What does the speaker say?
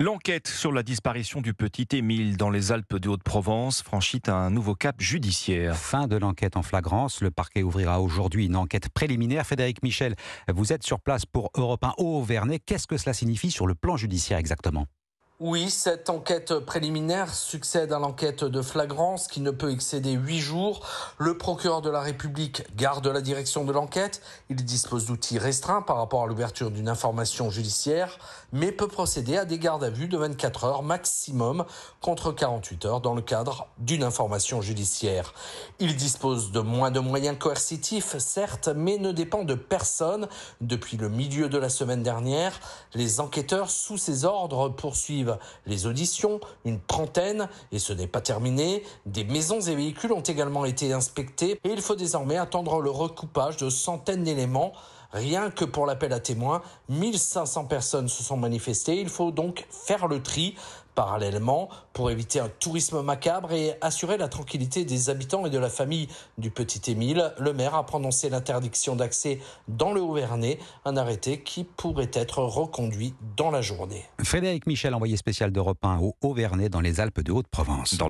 L'enquête sur la disparition du petit Émile dans les Alpes de Haute-Provence franchit un nouveau cap judiciaire. Fin de l'enquête en flagrance. Le parquet ouvrira aujourd'hui une enquête préliminaire. Frédéric Michel, vous êtes sur place pour Europe 1 Auvergne. Qu'est-ce que cela signifie sur le plan judiciaire exactement oui, cette enquête préliminaire succède à l'enquête de flagrance qui ne peut excéder huit jours. Le procureur de la République garde la direction de l'enquête. Il dispose d'outils restreints par rapport à l'ouverture d'une information judiciaire, mais peut procéder à des gardes à vue de 24 heures maximum contre 48 heures dans le cadre d'une information judiciaire. Il dispose de moins de moyens coercitifs, certes, mais ne dépend de personne. Depuis le milieu de la semaine dernière, les enquêteurs sous ses ordres poursuivent les auditions, une trentaine, et ce n'est pas terminé. Des maisons et véhicules ont également été inspectés et il faut désormais attendre le recoupage de centaines d'éléments Rien que pour l'appel à témoins, 1500 personnes se sont manifestées. Il faut donc faire le tri. Parallèlement, pour éviter un tourisme macabre et assurer la tranquillité des habitants et de la famille du petit Émile, le maire a prononcé l'interdiction d'accès dans le haut un arrêté qui pourrait être reconduit dans la journée. Frédéric Michel, envoyé spécial de 1 au haut dans les Alpes de Haute-Provence.